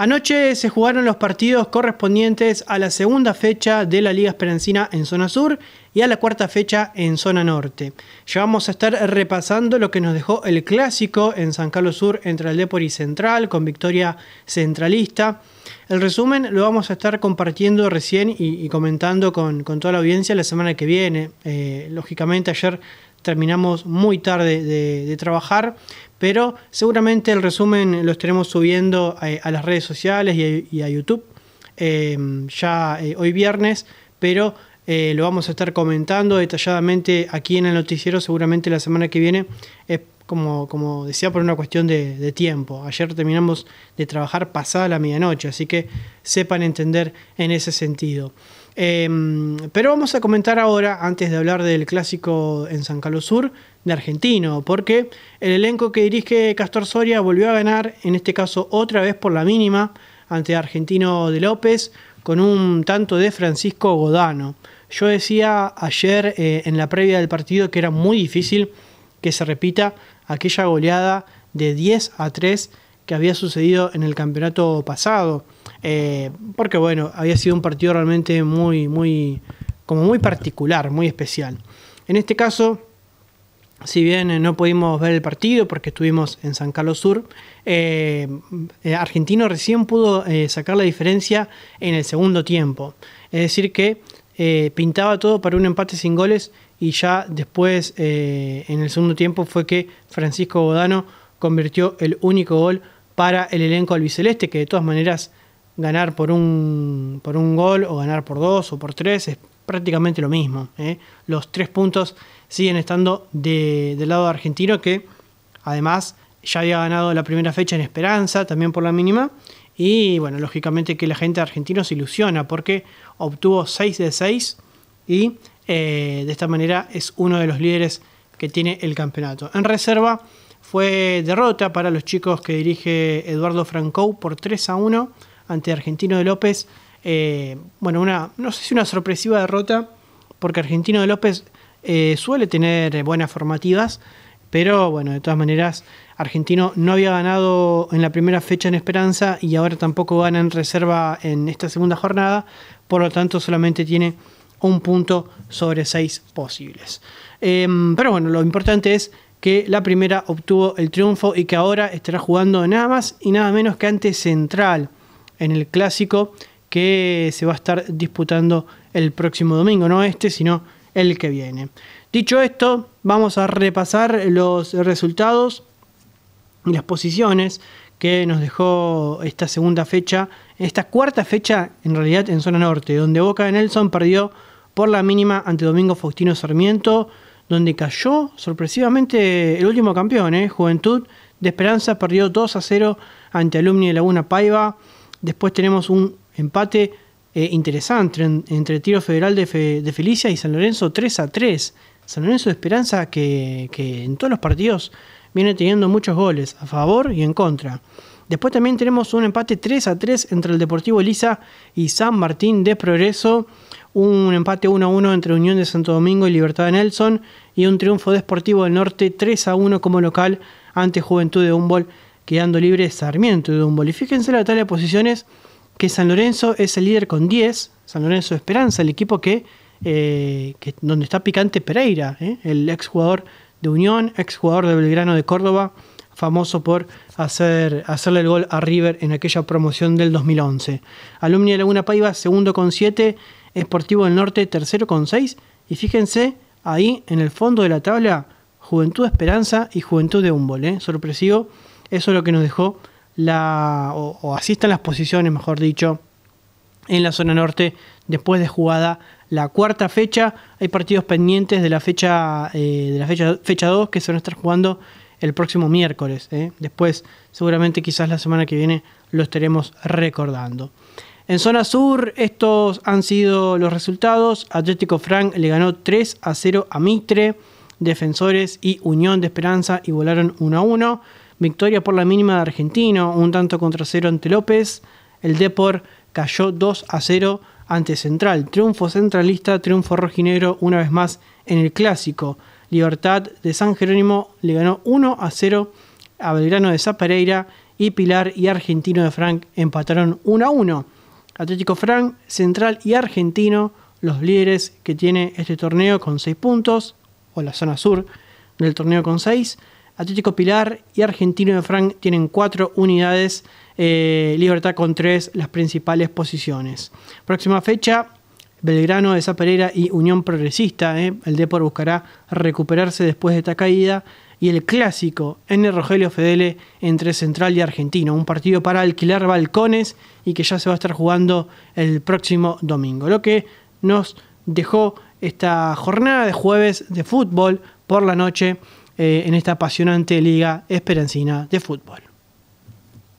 Anoche se jugaron los partidos correspondientes a la segunda fecha de la Liga Esperancina en zona sur y a la cuarta fecha en zona norte. Ya vamos a estar repasando lo que nos dejó el clásico en San Carlos Sur entre el Depor y Central con victoria centralista. El resumen lo vamos a estar compartiendo recién y, comentando con, toda la audiencia la semana que viene. Eh, lógicamente ayer terminamos muy tarde de, trabajar, pero seguramente el resumen lo estaremos subiendo eh, a, las redes sociales y a, YouTube em, ya eh, hoy viernes, pero eh, lo vamos a estar comentando detalladamente aquí en el noticiero seguramente la semana que viene. Es como, decía, por una cuestión de, tiempo. Ayer terminamos de trabajar pasada la medianoche, así que sepan entender en ese sentido. Em, pero vamos a comentar ahora, antes de hablar del clásico en San Carlos Sur, de Argentino, porque el elenco que dirige Castor Soria volvió a ganar, en este caso otra vez por la mínima, ante Argentino de López, con un tanto de Francisco Godano. Yo decía ayer eh, en la previa del partido que era muy difícil que se repita aquella goleada de 10 a 3 que había sucedido en el campeonato pasado. Eh, porque bueno, había sido un partido realmente muy, muy, como muy particular, muy especial. En este caso, si bien eh, no pudimos ver el partido porque estuvimos en San Carlos Sur, eh, Argentino recién pudo sacar la diferencia en el segundo tiempo. Es decir, que pintaba todo para un empate sin goles y ya después, en el segundo tiempo, fue que Francisco Bodano convirtió el único gol para el elenco albiceleste, que de todas maneras ganar por un, por un gol o ganar por dos o por tres es prácticamente lo mismo. ¿eh? Los tres puntos siguen estando de, del lado argentino que además ya había ganado la primera fecha en Esperanza, también por la mínima. Y bueno, lógicamente que la gente Argentino se ilusiona porque obtuvo 6 de 6 y eh, de esta manera es uno de los líderes que tiene el campeonato. En reserva fue derrota para los chicos que dirige Eduardo Francou por 3 a 1 ante Argentino de López. Eh, bueno, una, no sé si una sorpresiva derrota, porque Argentino de López eh, suele tener buenas formativas, pero bueno, de todas maneras, Argentino no había ganado en la primera fecha en Esperanza y ahora tampoco gana en reserva en esta segunda jornada, por lo tanto solamente tiene un punto sobre seis posibles. Em, pero bueno, lo importante es que la primera obtuvo el triunfo y que ahora estará jugando nada más y nada menos que ante Central en el clásico que se va a estar disputando el próximo domingo, no este, sino el que viene. Dicho esto, vamos a repasar los resultados y las posiciones que nos dejó esta segunda fecha, esta cuarta fecha en realidad en zona norte, donde Boca de Nelson perdió por la mínima ante Domingo Faustino Sarmiento donde cayó sorpresivamente el último campeón, ¿eh? Juventud de Esperanza perdió 2 a 0 ante Alumni de Laguna Paiva. Después tenemos un empate eh, interesante entre Tiro Federal de, Felicia y San Lorenzo 3 a 3. San Lorenzo de Esperanza que, que en todos los partidos viene teniendo muchos goles a favor y en contra. Después también tenemos un empate 3 a 3 entre el Deportivo Elisa y San Martín de Progreso. Un empate 1 a 1 entre Unión de Santo Domingo y Libertad de Nelson. Y un triunfo de del Norte 3 a 1 como local ante Juventud de Humboldt, quedando libre Sarmiento de Humboldt. Y fíjense la tabla de posiciones que San Lorenzo es el líder con 10. San Lorenzo Esperanza, el equipo que, eh, donde está picante Pereira, ¿eh? el exjugador de Unión, exjugador de Belgrano de Córdoba famoso por hacer, hacerle el gol a River en aquella promoción del 2011. Alumni de Laguna Paiva, segundo con 7, Esportivo del Norte, tercero con 6. Y fíjense, ahí en el fondo de la tabla, Juventud Esperanza y Juventud de Humboldt. ¿eh? Sorpresivo, eso es lo que nos dejó la, o, así están las posiciones, mejor dicho, en la zona norte después de jugada la cuarta fecha. Hay partidos pendientes de la fecha eh, de la fecha fecha 2 que se van a estar jugando el próximo miércoles. ¿eh? Después, seguramente quizás la semana que viene lo estaremos recordando. En zona sur, estos han sido los resultados. Atlético Frank le ganó 3 a 0 a Mitre. Defensores y Unión de Esperanza y volaron 1 a 1. Victoria por la mínima de Argentino, un tanto contra cero ante López. El Depor cayó 2 a 0 ante Central. Triunfo centralista, triunfo rojinegro una vez más en el clásico. Libertad de San Jerónimo le ganó 1 a 0 a Belgrano de Zapareira y Pilar y Argentino de Frank empataron 1 a 1. Atlético Frank, Central y Argentino, los líderes que tiene este torneo con 6 puntos, o la zona sur del torneo con 6. Atlético Pilar y Argentino de Frank tienen 4 unidades, eh, Libertad con 3 las principales posiciones. Próxima fecha, Belgrano Esa Pereira y Unión Progresista. ¿eh? El Depor buscará recuperarse después de esta caída. Y el clásico N. Rogelio Fedele entre Central y Argentino. Un partido para alquilar balcones y que ya se va a estar jugando el próximo domingo. Lo que nos dejó esta jornada de jueves de fútbol por la noche eh, en esta apasionante liga esperancina de fútbol.